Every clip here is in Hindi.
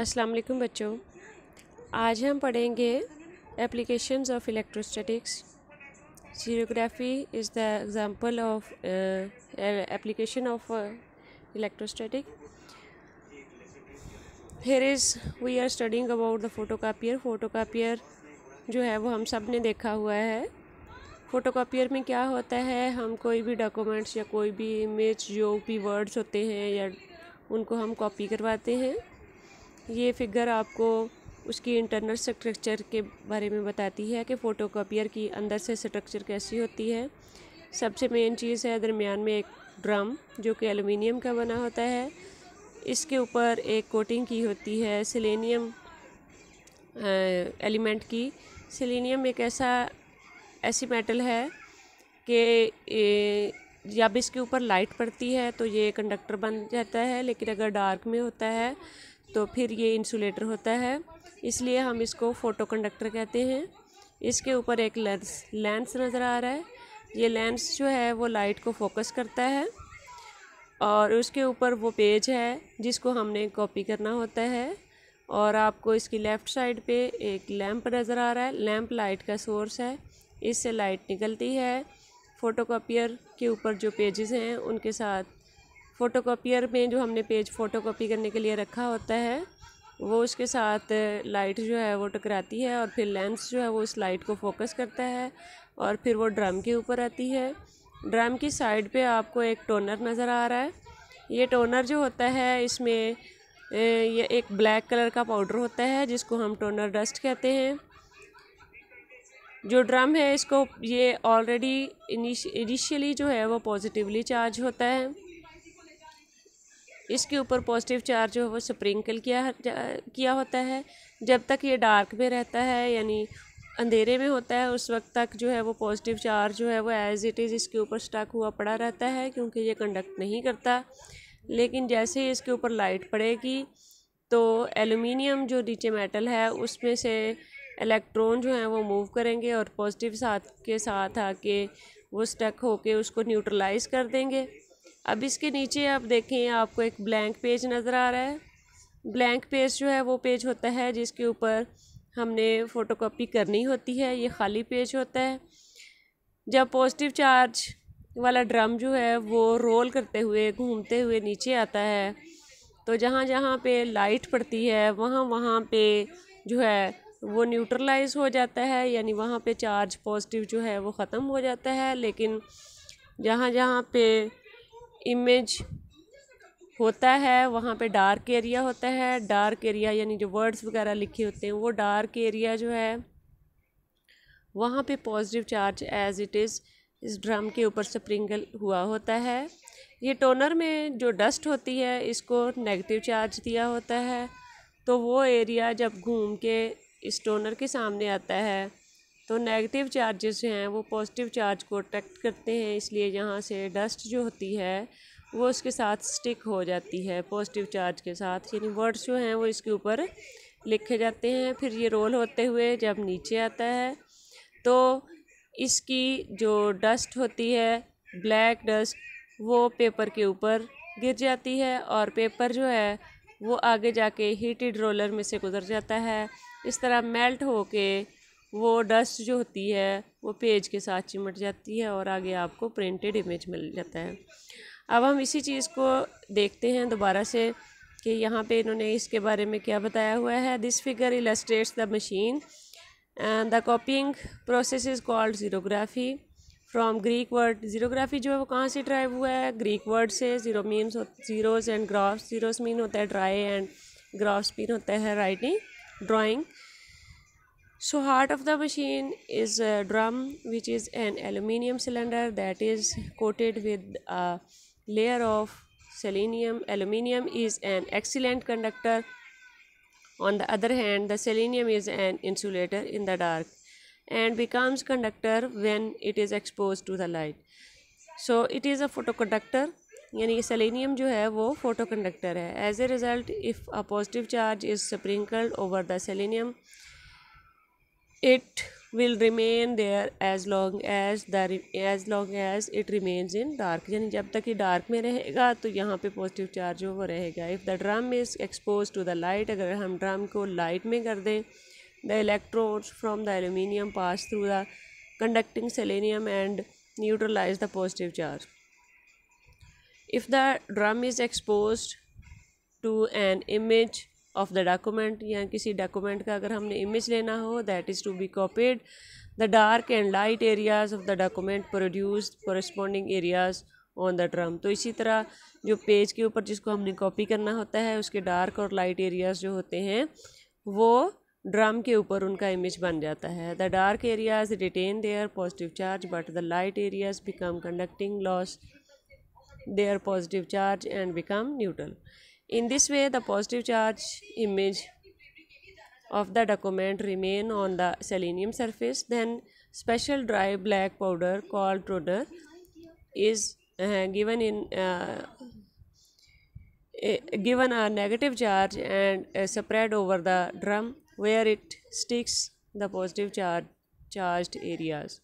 अस्सलाम वालेकुम बच्चों आज हम पढ़ेंगे applications of electrostatics xerography is the example of application of electrostatic here is we are studying about the photo copier photo copier जो है वो हम सब ने देखा हुआ है फ़ोटो कापियर में क्या होता है हम कोई भी डॉक्यूमेंट्स या कोई भी इमेज जो भी वर्ड्स होते हैं या उनको हम कॉपी करवाते हैं ये फिगर आपको उसकी इंटरनल स्ट्रक्चर के बारे में बताती है कि फ़ोटो कापियर की अंदर से स्ट्रक्चर कैसी होती है सबसे मेन चीज़ है दरमियान में एक ड्रम जो कि एलुमिनियम का बना होता है इसके ऊपर एक कोटिंग की होती है सिलेनियम एलिमेंट की सिलेनियम एक ऐसा ऐसी मेटल है कि जब इसके ऊपर लाइट पड़ती है तो ये कंडक्टर बन जाता है लेकिन अगर डार्क में होता है तो फिर ये इंसुलेटर होता है इसलिए हम इसको फ़ोटो कंडक्टर कहते हैं इसके ऊपर एक लेंस लेंस नज़र आ रहा है ये लेंस जो है वो लाइट को फोकस करता है और उसके ऊपर वो पेज है जिसको हमने कॉपी करना होता है और आपको इसकी लेफ़्ट साइड पे एक लैंप नज़र आ रहा है लैंप लाइट का सोर्स है इससे लाइट निकलती है फ़ोटो कापियर के ऊपर जो पेजेस हैं उनके साथ फ़ोटोकॉपियर में जो हमने पेज फ़ोटोकॉपी करने के लिए रखा होता है वो उसके साथ लाइट जो है वो टकराती है और फिर लेंस जो है वो उस लाइट को फोकस करता है और फिर वो ड्रम के ऊपर आती है ड्रम की साइड पे आपको एक टोनर नज़र आ रहा है ये टोनर जो होता है इसमें ये एक ब्लैक कलर का पाउडर होता है जिसको हम टोनर डस्ट कहते हैं जो ड्रम है इसको ये ऑलरेडी इनिशियली जो है वो पॉजिटिवली चार्ज होता है इसके ऊपर पॉजिटिव चार्ज जो है वो स्प्रिंकल किया किया होता है जब तक ये डार्क में रहता है यानी अंधेरे में होता है उस वक्त तक जो है वो पॉजिटिव चार्ज जो है वो एज़ इट इज़ इसके ऊपर स्टक हुआ पड़ा रहता है क्योंकि ये कंडक्ट नहीं करता लेकिन जैसे ही इसके ऊपर लाइट पड़ेगी तो एलुमिनियम जो नीचे मेटल है उसमें से इलेक्ट्रॉन जो हैं वो मूव करेंगे और पॉजिटिव साथ के साथ आके वो स्टक होके उसको न्यूट्रलाइज कर देंगे अब इसके नीचे आप देखें आपको एक ब्लैंक पेज नज़र आ रहा है ब्लैंक पेज जो है वो पेज होता है जिसके ऊपर हमने फ़ोटोकॉपी करनी होती है ये खाली पेज होता है जब पॉजिटिव चार्ज वाला ड्रम जो है वो रोल करते हुए घूमते हुए नीचे आता है तो जहाँ जहाँ पे लाइट पड़ती है वहाँ वहाँ पे जो है वो न्यूट्रलाइज हो जाता है यानी वहाँ पे चार्ज पॉजिटिव जो है वो ख़त्म हो जाता है लेकिन जहाँ जहाँ पे इमेज होता है वहाँ पे डार्क एरिया होता है डार्क एरिया यानी जो वर्ड्स वगैरह लिखे होते हैं वो डार्क एरिया जो है वहाँ पे positive charge as it is इस ड्रम के ऊपर स्प्रिंगल हुआ होता है ये टोनर में जो डस्ट होती है इसको नेगेटिव चार्ज दिया होता है तो वो एरिया जब घूम के इस टोनर के सामने आता है तो नेगेटिव चार्जेस हैं वो पॉजिटिव चार्ज को अट्रैक्ट करते हैं इसलिए यहाँ से डस्ट जो होती है वो उसके साथ स्टिक हो जाती है पॉजिटिव चार्ज के साथ यानी वर्ड्स जो हैं वो इसके ऊपर लिखे जाते हैं फिर ये रोल होते हुए जब नीचे आता है तो इसकी जो डस्ट होती है ब्लैक डस्ट वो पेपर के ऊपर गिर जाती है और पेपर जो है वो आगे जाके हीटेड रोलर में से गुजर जाता है इस तरह मेल्ट होके के वो डस्ट जो होती है वो पेज के साथ चिमट जाती है और आगे आपको प्रिंटेड इमेज मिल जाता है अब हम इसी चीज़ को देखते हैं दोबारा से कि यहाँ पे इन्होंने इसके बारे में क्या बताया हुआ है this figure illustrates the machine the copying process is called xerography from Greek word xerography जो है वो कहाँ से ड्राइव हुआ है ग्रीक वर्ड से xero means xeros and graphs xeros mean होता है ड्राई एंड ग्राफ्स मीन होता है writing drawing so heart of the machine is a drum which is an aluminium cylinder that is coated with a layer of selenium aluminium is an excellent conductor on the other hand the selenium is an insulator in the dark and becomes conductor when it is exposed to the light so it is a photoconductor यानी selenium जो है वो photoconductor कंडक्टर है as a result if a positive charge is sprinkled over the it will remain there as long as the as long as it remains in dark यानी जब तक ये dark में रहेगा तो यहाँ पे positive charge वो रहेगा if the drum is exposed to the light अगर हम drum को light में कर दें the electrodes from the aluminium pass through the conducting selenium and neutralize the positive charge if the drum is exposed to an image of the document या किसी डॉक्यूमेंट का अगर हमने इमेज लेना हो that is to be copied the dark and light areas of the document produced corresponding areas on the drum तो इसी तरह जो पेज के ऊपर जिसको हमने कॉपी करना होता है उसके डार्क और लाइट एरियाज़ जो होते हैं वो ड्रम के ऊपर उनका इमेज बन जाता है the dark areas retain their positive charge but the light areas become conducting lose their positive charge and become neutral In this way, the positive charge image of the document remain on the selenium surface. Then special dry black powder called toner is uh, given in uh, given a negative charge and uh, spread over the drum where it sticks the positive charge charged areas.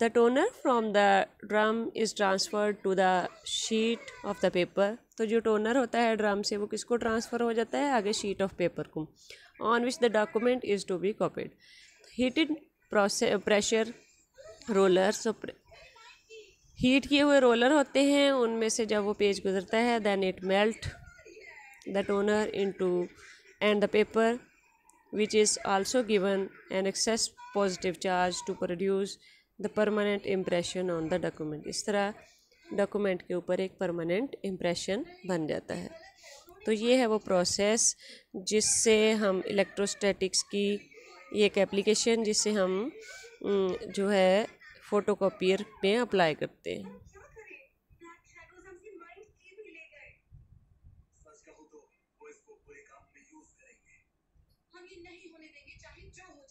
The toner from the drum is transferred to the sheet of the paper तो जो टोनर होता है ड्राम से वो किसको ट्रांसफ़र हो जाता है आगे शीट ऑफ पेपर को on which the document is to be copied heated pressure roller so heat किए हुए रोलर होते हैं उनमें से जब वो पेज गुजरता है then it melt the toner into and the paper which is also given an excess positive charge to produce the permanent impression on the document इस तरह डॉक्यूमेंट के ऊपर एक परमानेंट इम्प्रेशन बन जाता है तो ये है वो प्रोसेस जिससे हम इलेक्ट्रोस्टैटिक्स की ये एक एप्लीकेशन जिससे हम जो है फ़ोटो कॉपियर में अप्लाई करते हैं तो नहीं होने देंगे चाहे जो हो